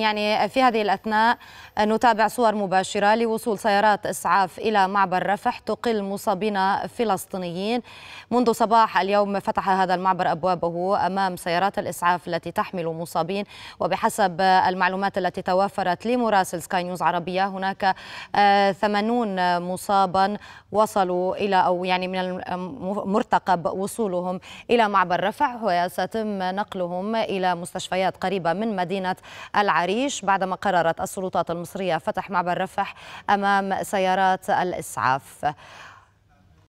يعني في هذه الأثناء نتابع صور مباشرة لوصول سيارات إسعاف إلى معبر رفح تقل مصابين فلسطينيين منذ صباح اليوم فتح هذا المعبر أبوابه أمام سيارات الإسعاف التي تحمل مصابين وبحسب المعلومات التي توافرت لمراسل سكاي نيوز عربية هناك 80 آه، مصابا وصلوا إلى أو يعني من المرتقب وصولهم إلى معبر رفح وسيتم نقلهم إلى مستشفيات قريبة من مدينة العريش العريش بعدما قررت السلطات المصرية فتح معبر رفح أمام سيارات الإسعاف